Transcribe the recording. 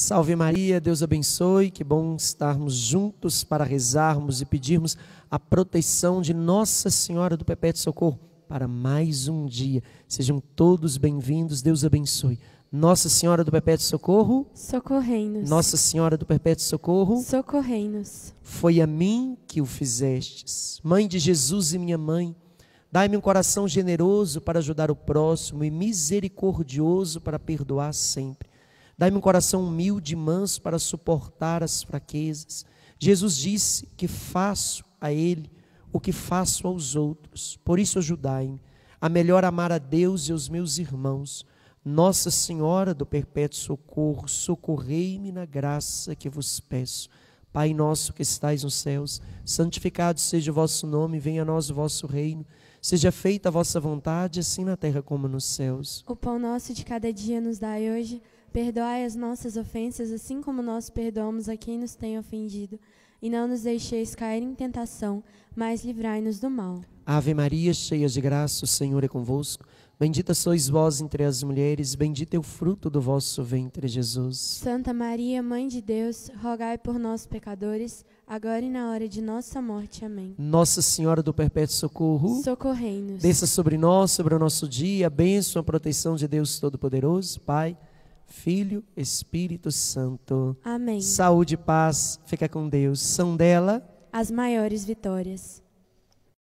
Salve Maria, Deus abençoe. Que bom estarmos juntos para rezarmos e pedirmos a proteção de Nossa Senhora do Perpétuo Socorro para mais um dia. Sejam todos bem-vindos, Deus abençoe. Nossa Senhora do Perpétuo Socorro, socorrei-nos. Nossa Senhora do Perpétuo Socorro, socorrei-nos. Foi a mim que o fizestes. Mãe de Jesus e minha mãe, dai-me um coração generoso para ajudar o próximo e misericordioso para perdoar sempre Dai-me um coração humilde e manso para suportar as fraquezas. Jesus disse que faço a Ele o que faço aos outros. Por isso, ajudai-me a melhor amar a Deus e aos meus irmãos. Nossa Senhora do Perpétuo Socorro, socorrei-me na graça que vos peço. Pai nosso que estais nos céus, santificado seja o vosso nome, venha a nós o vosso reino. Seja feita a vossa vontade, assim na terra como nos céus. O pão nosso de cada dia nos dai hoje. Perdoai as nossas ofensas, assim como nós perdoamos a quem nos tem ofendido. E não nos deixeis cair em tentação, mas livrai-nos do mal. Ave Maria, cheia de graça, o Senhor é convosco. Bendita sois vós entre as mulheres, bendito é o fruto do vosso ventre, Jesus. Santa Maria, Mãe de Deus, rogai por nós, pecadores, agora e na hora de nossa morte. Amém. Nossa Senhora do Perpétuo Socorro, socorrei-nos. Desça sobre nós, sobre o nosso dia, a bênção, a proteção de Deus Todo-Poderoso, Pai. Filho, Espírito Santo. Amém. Saúde paz, fica com Deus. São dela as maiores vitórias.